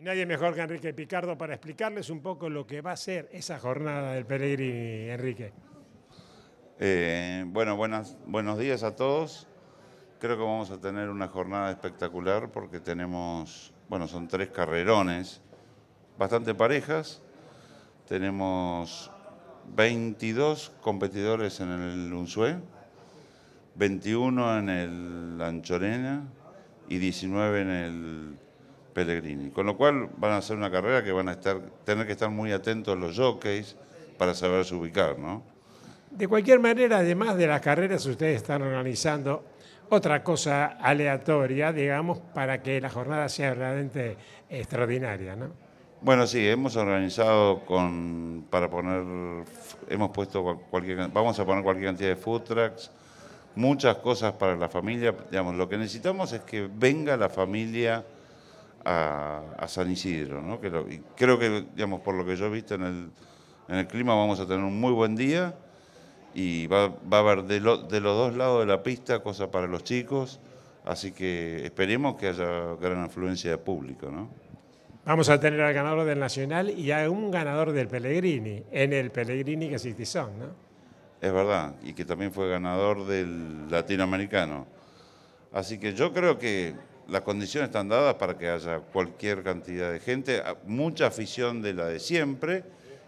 Y nadie mejor que Enrique Picardo para explicarles un poco lo que va a ser esa jornada del Peregrini, Enrique. Eh, bueno, buenas, buenos días a todos. Creo que vamos a tener una jornada espectacular porque tenemos, bueno, son tres carrerones bastante parejas. Tenemos 22 competidores en el Unzué, 21 en el Anchorena y 19 en el Pellegrini. Con lo cual van a hacer una carrera que van a estar, tener que estar muy atentos los jockeys para saberse ubicar, ¿no? De cualquier manera, además de las carreras, ustedes están organizando otra cosa aleatoria, digamos, para que la jornada sea realmente extraordinaria, ¿no? Bueno, sí, hemos organizado con para poner hemos puesto cualquier vamos a poner cualquier cantidad de food trucks, muchas cosas para la familia, digamos, lo que necesitamos es que venga la familia a, San Isidro. ¿no? creo que, digamos, por lo que yo he visto en el, en el clima, vamos a tener un muy buen día y va, va a haber de, los dos lados de la pista cosas para los chicos, así que esperemos que haya gran afluencia de público. ¿no? Vamos a tener al ganador del Nacional y a un ganador del Pellegrini, en el Pellegrini que es son, ¿no? Es verdad, y que también fue ganador del latinoamericano. Así que yo creo que las condiciones están dadas para que haya cualquier cantidad de gente, mucha afición de la de siempre,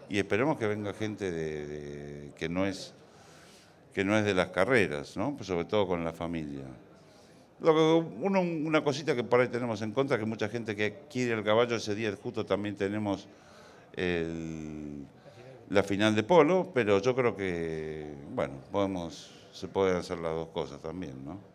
y esperemos que venga gente que, no es, que no es de las carreras, ¿no? Pues sobre todo con la familia. Lo que, una cosita que por ahí tenemos en contra, que mucha gente que quiere el caballo ese día, justo también tenemos la final de polo, pero yo creo que, bueno, podemos, se pueden hacer las dos cosas también, ¿no?